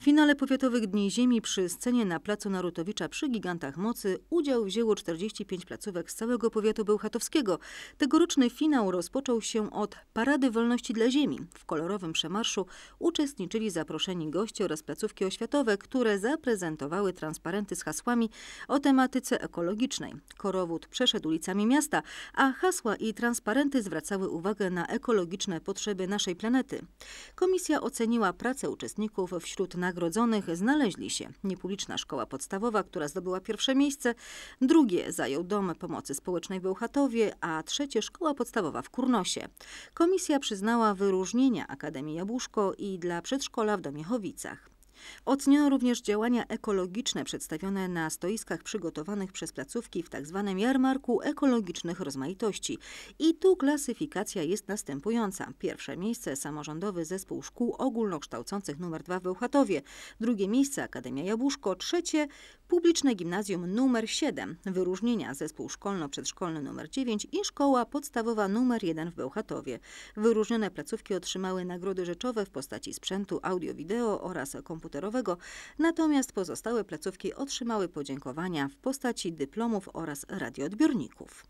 W finale powiatowych Dni Ziemi przy scenie na Placu Narutowicza przy Gigantach Mocy udział wzięło 45 placówek z całego powiatu bełchatowskiego. Tegoroczny finał rozpoczął się od Parady Wolności dla Ziemi. W kolorowym przemarszu uczestniczyli zaproszeni goście oraz placówki oświatowe, które zaprezentowały transparenty z hasłami o tematyce ekologicznej. Korowód przeszedł ulicami miasta, a hasła i transparenty zwracały uwagę na ekologiczne potrzeby naszej planety. Komisja oceniła pracę uczestników wśród narodów nagrodzonych znaleźli się niepubliczna szkoła podstawowa, która zdobyła pierwsze miejsce, drugie zajął dom pomocy społecznej w Bełchatowie, a trzecie szkoła podstawowa w Kurnosie. Komisja przyznała wyróżnienia Akademii Jabłuszko i dla przedszkola w Domiechowicach. Oceniono również działania ekologiczne przedstawione na stoiskach przygotowanych przez placówki w tzw. Tak jarmarku ekologicznych rozmaitości. I tu klasyfikacja jest następująca. Pierwsze miejsce samorządowy zespół szkół ogólnokształcących nr 2 w drugie miejsce Akademia Jabłuszko, trzecie Publiczne Gimnazjum nr 7, wyróżnienia Zespół Szkolno-Przedszkolny nr 9 i Szkoła Podstawowa nr 1 w Bełchatowie. Wyróżnione placówki otrzymały nagrody rzeczowe w postaci sprzętu audio-wideo oraz komputerowego, natomiast pozostałe placówki otrzymały podziękowania w postaci dyplomów oraz radioodbiorników.